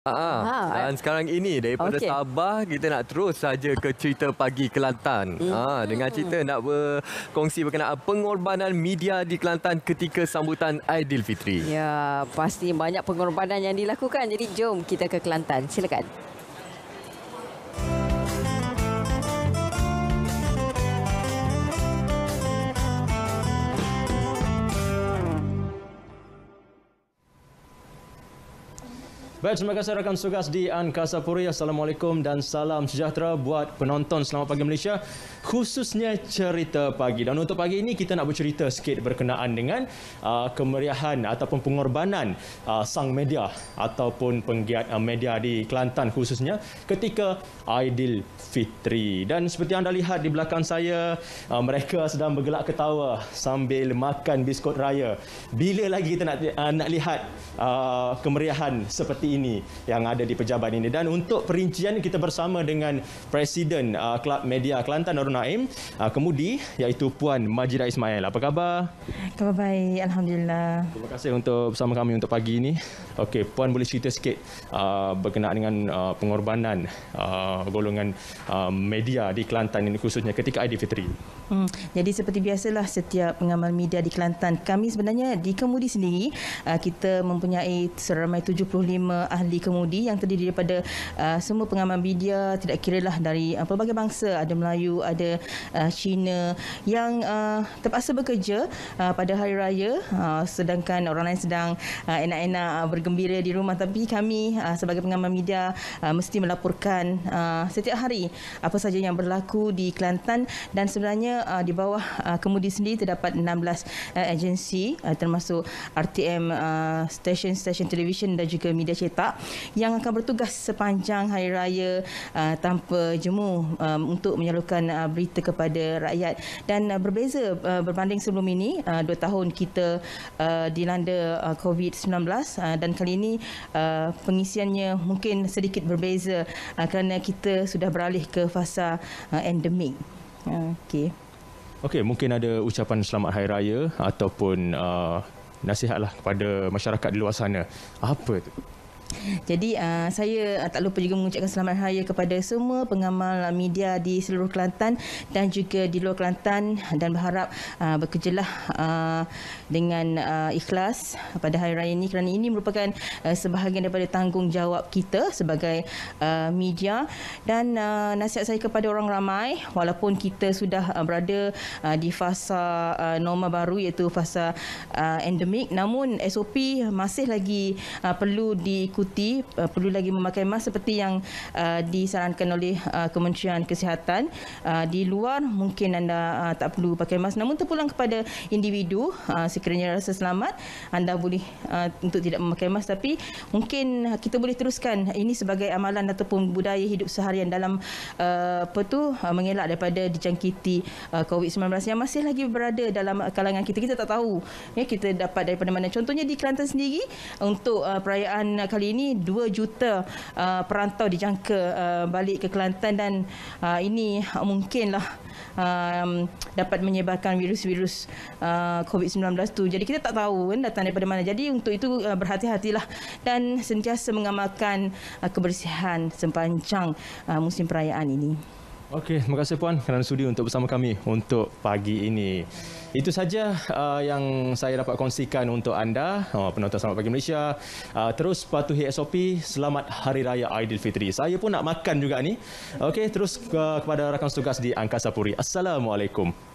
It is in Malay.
Ha, ha, dan sekarang ini daripada okay. Sabah kita nak terus saja ke cerita pagi Kelantan. Mm. Ha, dengan cerita nak berkongsi berkenaan pengorbanan media di Kelantan ketika sambutan Aidilfitri. Ya, pasti banyak pengorbanan yang dilakukan. Jadi jom kita ke Kelantan. Silakan. Baik, terima kasih rakan sugas di Angkasa Puri. Assalamualaikum dan salam sejahtera buat penonton Selamat Pagi Malaysia. Khususnya cerita pagi. Dan untuk pagi ini kita nak bercerita sikit berkenaan dengan uh, kemeriahan ataupun pengorbanan uh, sang media ataupun penggiat uh, media di Kelantan khususnya ketika Aidil Fitri. Dan seperti anda lihat di belakang saya, uh, mereka sedang bergelak ketawa sambil makan biskut raya. Bila lagi kita nak, uh, nak lihat uh, kemeriahan seperti ini yang ada di pejabat ini dan untuk perincian kita bersama dengan Presiden uh, Klub Media Kelantan Darun Naim uh, kemudi iaitu Puan Majidah Ismail. Apa khabar? Khabar baik, Alhamdulillah. Terima kasih untuk bersama kami untuk pagi ini. Okey, Puan boleh cerita sikit uh, berkenaan dengan uh, pengorbanan uh, golongan uh, media di Kelantan ini khususnya ketika Aidilfitri. Hmm. Jadi seperti biasalah setiap pengamal media di Kelantan, kami sebenarnya di Kemudi sendiri uh, kita mempunyai seramai 75 Eh, ahli kemudi yang terdiri daripada uh, semua pengamal media tidak kira lah dari uh, pelbagai bangsa ada Melayu ada uh, Cina yang uh, terpaksa bekerja uh, pada hari raya uh, sedangkan orang lain sedang uh, enak-enak uh, bergembira di rumah tapi kami uh, sebagai pengamal media uh, mesti melaporkan uh, setiap hari apa saja yang berlaku di Kelantan dan sebenarnya uh, di bawah uh, kemudi sendiri terdapat 16 uh, agensi uh, termasuk RTM uh, stesen-stesen televisyen dan juga media cetak petak yang akan bertugas sepanjang hari raya uh, tanpa jemu um, untuk menyalurkan uh, berita kepada rakyat dan uh, berbeza uh, berbanding sebelum ini uh, dua tahun kita uh, dilanda uh, COVID-19 uh, dan kali ini uh, pengisiannya mungkin sedikit berbeza uh, kerana kita sudah beralih ke fasa uh, endemik. Uh, Okey. Okey, mungkin ada ucapan selamat hari raya ataupun uh, nasihatlah kepada masyarakat di luar sana. Apa tu? Jadi uh, saya uh, tak lupa juga mengucapkan selamat raya kepada semua pengamal ah, media di seluruh Kelantan dan juga di luar Kelantan dan berharap uh, bekerjalah uh, dengan uh, ikhlas pada hari raya ini kerana ini merupakan uh, sebahagian daripada tanggungjawab kita sebagai uh, media dan uh, nasihat saya kepada orang ramai walaupun kita sudah uh, berada uh, di fasa uh, norma baru iaitu fasa uh, endemik namun SOP masih lagi uh, perlu diikuti diikuti uh, perlu lagi memakai mask seperti yang uh, disarankan oleh uh, Kementerian Kesihatan uh, di luar mungkin anda uh, tak perlu pakai mask namun terpulang kepada individu uh, sekiranya rasa selamat anda boleh uh, untuk tidak memakai mask tapi mungkin kita boleh teruskan ini sebagai amalan ataupun budaya hidup seharian dalam uh, apa tu uh, mengelak daripada dijangkiti uh, COVID-19 yang masih lagi berada dalam kalangan kita kita tak tahu ya kita dapat daripada mana contohnya di Kelantan sendiri untuk uh, perayaan kali ini 2 juta uh, perantau dijangka uh, balik ke Kelantan dan uh, ini mungkinlah um, dapat menyebarkan virus-virus uh, COVID-19 tu. Jadi kita tak tahu kan datang daripada mana. Jadi untuk itu uh, berhati-hatilah dan sentiasa mengamalkan uh, kebersihan sepanjang uh, musim perayaan ini. Okey, terima kasih puan kerana sudi untuk bersama kami untuk pagi ini. Itu saja uh, yang saya dapat kongsikan untuk anda, oh, penonton Selamat Pagi Malaysia. Uh, terus patuhi SOP, selamat Hari Raya Aidilfitri. Saya pun nak makan juga ni. Okey, terus uh, kepada rakan tugas di Angkasa Puri. Assalamualaikum.